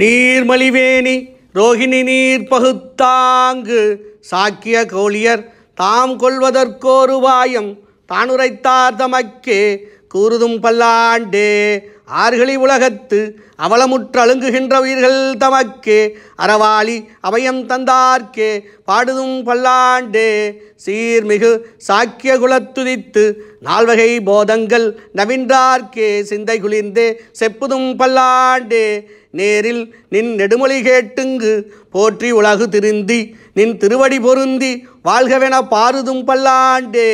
நீர்மலிவேணி ரோகிணி நீர் பகுத்தாங்கு சாக்கிய கோழியர் தாம் கொள்வதற்கோரு வாயம் தானுரைத்தார் தமக்கே கூறுதும் பல்லாண்டே ஆறுகளி உலகத்து அவலமுற்று அழுங்குகின்ற உயிர்கள் தமக்கே அறவாளி அவயம் தந்தார்க்கே பாடுதும் பல்லாண்டே சீர்மிகு சாக்கிய குலத்துதித்து நால்வகை போதங்கள் நவின்றார்க்கே சிந்தை குளிர்ந்தே செப்புதும் பல்லாண்டே நேரில் நின் நெடுமொழி கேட்டுங்கு போற்றி உலகு திருந்தி நின் திருவடி பொருந்தி வாழ்கவென பாருதும் பல்லாண்டே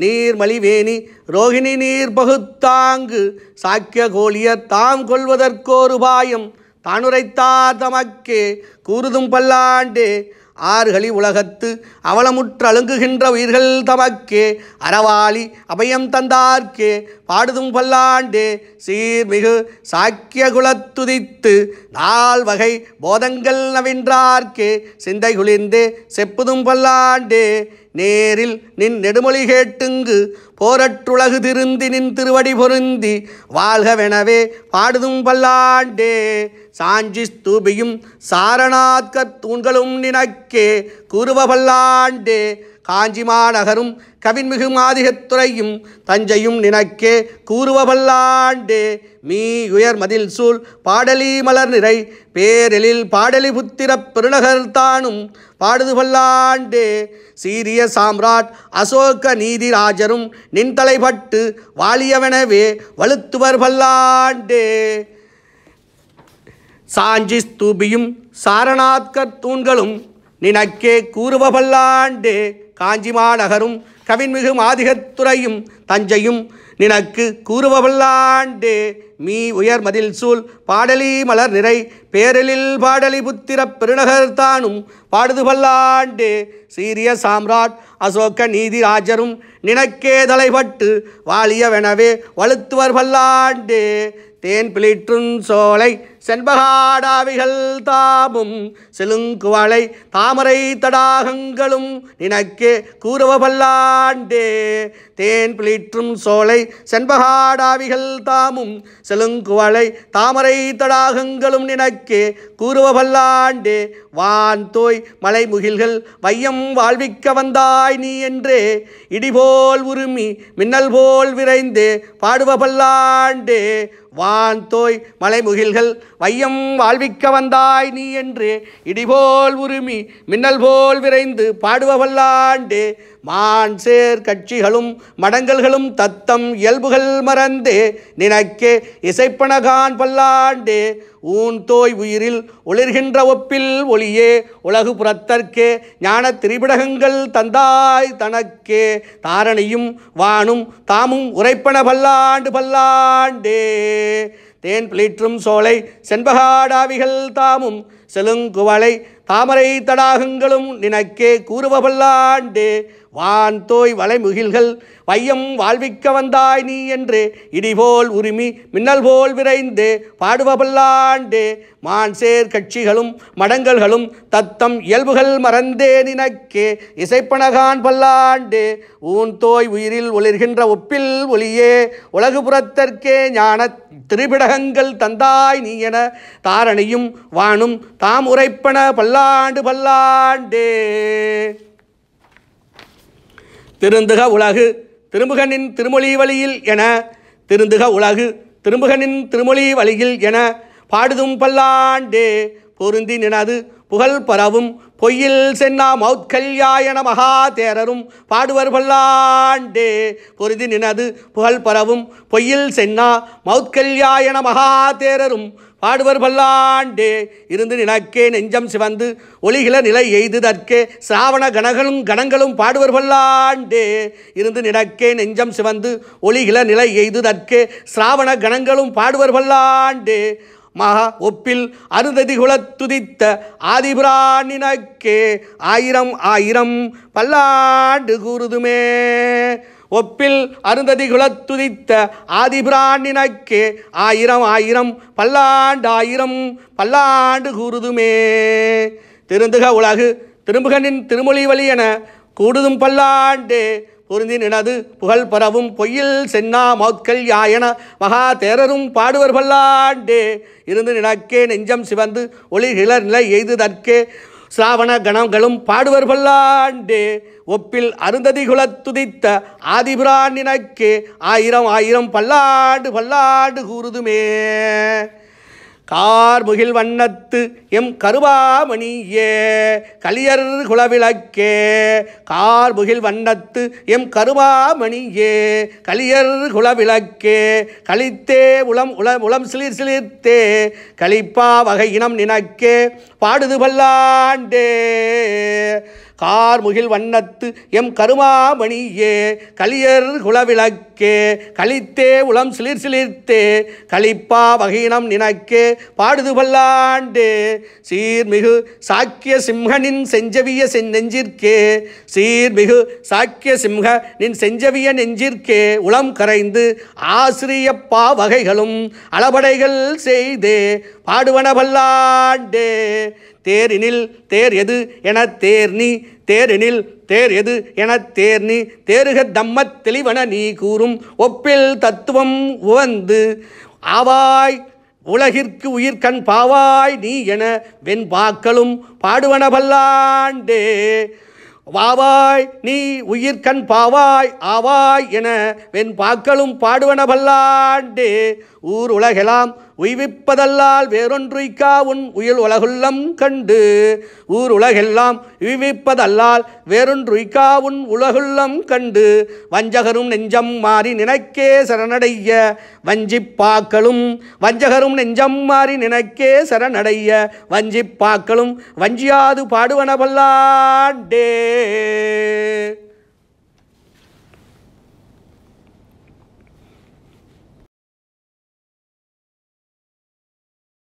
நீர்மலிவேணி ரோகிணி நீர் பகுத்தாங்கு சாக்கிய கோலிய தாம் கொள்வதற்கோரு பாயம் தானுரைத்தார் தமக்கே கூறுதும் பல்லாண்டு ஆறுகளி உலகத்து அவலமுற்று அழுங்குகின்ற உயிர்கள் தமக்கே அறவாளி அபயம் தந்தார்க்கே பாடுதும் பல்லாண்டே சீர்மிகு சாக்கிய குலத்துதித்து நாள் வகை போதங்கள் நவின்றார்க்கே சிந்தை குளிர்ந்தே செப்புதும் பல்லாண்டே நேரில் நின் நெடுமொழி கேட்டுங்கு போரற்றுலகு திருந்தி நின் திருவடி பொருந்தி வாழ்கவெனவே பாடுதும் பல்லாண்டே சாஞ்சி ஸ்தூபியும் சாரணாத்கத் தூண்களும் நினக்கே குருவ பல்லாண்டே காஞ்சிமா நகரும் கவின்மிகு மாதிகத்துறையும் தஞ்சையும் நினக்கே கூறுவபல்லாண்டே மீ உயர் மதில் சூழ் பாடலி மலர் நிறை பேரெழில் பாடலி புத்திர பெருநகர்தானும் பாடுது சீரிய சாம்ராட் அசோக நீதிராஜரும் நின்தலைபட்டு வாழியவனவே வலுத்துவர் பல்லாண்டே சாஞ்சி ஸ்தூபியும் சாரணாத்கர் தூண்களும் நினக்கே கூறுவபல்லாண்டே காஞ்சிமா நகரும் கவின்மிகு மாதிகத்துறையும் தஞ்சையும் நினக்கு கூறுபவல்லாண்டு மீ உயர் மதில் சூழ் பாடலி மலர் நிறை பேரலில் பாடலி புத்திர பெருநகர் தானும் பாடுதுபல்லாண்டு சீரிய சாம்ராட் அசோக நீதி ராஜரும் நினக்கே தலைபட்டு வாழியவெனவே வலுத்துவர் பல்லாண்டு தேன் பிளிற்றும் சோலை செண்பகாடாவிகள் தாமும் செலுங்குவளை தாமரை தடாகங்களும் நினக்கே கூறுவ பல்லாண்டே தேன் பிளி செங்கீற்றும் சோலை செண்பகாடாவிகள் தாமும் செலுங்குவளை தாமரை தடாகங்களும் நினைக்கே கூறுவ பல்லாண்டே வான் தோய் மலைமுகில்கள் வையம் வாழ்விக்க வந்தாய் நீ என்றே இடிபோல் உருமி மின்னல் போல் விரைந்து பாடுவ பல்லாண்டே வான் தோய் மலைமுகில்கள் வையம் வாழ்விக்க வந்தாய் நீ என்று இடிபோல் உருமி மின்னல் போல் விரைந்து பாடுவவல்லாண்டு மான் சேர் கட்சிகளும் மடங்கல்களும் தத்தம் இயல்புகள் மறந்து நினைக்கே இசைப்பனகான் பல்லாண்டு ஊன் தோய் உயிரில் ஒளிர்கின்ற ஒப்பில் ஒளியே உலகு புறத்தற்கே ஞான திரிபிடகங்கள் தந்தாய் தனக்கே தாரணையும் வானும் தாமும் உரைப்பன பல்லாண்டு பல்லாண்டே தேன் பிளிற்றும் சோலை செண்பகாடாவிகள் தாமும் செலுங்குவளை தாமரை தடாகங்களும் நினக்கே கூறுவ பல்லாண்டே வான் தோய் வலைமுகில்கள் வையம் வாழ்விக்க வந்தாய் நீ என்று இடிபோல் உரிமி மின்னல் போல் விரைந்து பாடுபபல்லாண்டு மான்சேர் கட்சிகளும் மடங்கல்களும் தத்தம் இயல்புகள் மறந்தே நினக்கே இசைப்பனகான் பல்லாண்டு ஊன் தோய் உயிரில் ஒளிர்கின்ற ஒப்பில் ஒளியே உலகுபுறத்தற்கே ஞான திருபிடகங்கள் தந்தாய் நீ என தாரணையும் வானும் தாம் உரைப்பன பல்லாண்டு பல்லாண்டு திருந்துக உலகு திருமுகனின் திருமொழி வழியில் என திருந்துக உலகு திருமுகனின் திருமொழி வழியில் என பாடுதும் பல்லாண்டே பொருந்தி நினது புகழ் பரவும் பொய்யில் சென்னா மவுத் கல்யாயன மகா தேரரும் பாடுவர் பல்லாண்டே பொருதி நினது புகழ் பரவும் பொய்யில் சென்னா மவுத் கல்யாயன மகா தேரரும் பாடுவர் பல்லாண்டே இருந்து நினக்கே நெஞ்சம் சிவந்து ஒளிகில நிலை எய்து தற்கே சிராவண கணங்களும் கணங்களும் பாடுவர் பல்லாண்டே இருந்து நினக்கே நெஞ்சம் சிவந்து ஒளிகில நிலை எய்து தற்கே சிராவண கணங்களும் பாடுவர் பல்லாண்டே மகா ஒப்பில் அருந்ததி குலத்துதித்த ஆதிபுராணினக்கே ஆயிரம் ஆயிரம் பல்லாண்டு கூறுதுமே ஒப்பில் அருந்ததி குலத்துதித்த ஆதிபிராண்டினக்கே ஆயிரம் ஆயிரம் பல்லாண்டு ஆயிரம் பல்லாண்டு கூறுதுமே திருந்துக உலகு திரும்புகனின் திருமொழி வழி என கூடுதும் பல்லாண்டு நினது புகழ் பரவும் பொய்யில் சென்னா மௌத்கள் யாயன மகா தேரரும் பாடுவர் பல்லாண்டே இருந்து நினக்கே நெஞ்சம் சிவந்து ஒளி நிலை எய்து தற்கே சிராவண கணங்களும் பாடுவர்களாண்டு ஒப்பில் அருந்ததி குலத்துதித்த ஆதிபிரான் ஆயிரம் ஆயிரம் பல்லாண்டு பல்லாண்டு கூறுதுமே முகில் வண்ணத்து எம் கருவாமணியே கலியர் கார் முகில் வண்ணத்து எம் கருவாமணியே கலியர் குளவிளக்கே கழித்தே உளம் உளம் உளம் சிலிர் சிலிர்த்தே கழிப்பா வகையினம் நினக்கே பாடுது பல்லாண்டே கார் முகில் வண்ணத்து எம் கருமாமணியே கலியர் குலவிளக்கே கழித்தே உளம் சிலிர் சிலிர்த்தே களிப்பா வகையினம் நினக்கே பாடுது பல்லாண்டு சீர்மிகு சாக்கிய சிம்ஹனின் செஞ்சவிய நெஞ்சிற்கே சீர்மிகு சாக்கிய சிம்ஹ நின் செஞ்சவிய நெஞ்சிற்கே உளம் கரைந்து ஆசிரியப்பா வகைகளும் அளபடைகள் செய்தே பாடுவன பல்லாண்டே தேரினில் தேர் எது என தேர் தேரினில் தேர் எது என தேர் நீ தேருக தம்ம தெளிவன நீ கூறும் ஒப்பில் தத்துவம் உவந்து ஆவாய் உலகிற்கு உயிர்கண் பாவாய் நீ என வெண்பாக்களும் பாடுவன பல்லாண்டே வாவாய் நீ உயிர்கண் பாவாய் ஆவாய் என வெண்பாக்களும் பாடுவன பல்லாண்டே ஊர் உலகெல்லாம் உய்விப்பதல்லால் வேறொன்றுய்க்கா உன் உயில் உலகுள்ளம் கண்டு ஊர் உலகெல்லாம் உய்விப்பதல்லால் வேறொன்றுய்க்கா உன் உலகுள்ளம் கண்டு வஞ்சகரும் நெஞ்சம் மாறி நினைக்கே சரணடைய வஞ்சிப்பாக்களும் வஞ்சகரும் நெஞ்சம் மாறி நினைக்கே சரணடைய வஞ்சிப்பாக்களும் வஞ்சியாது பாடுவன பல்லாண்டே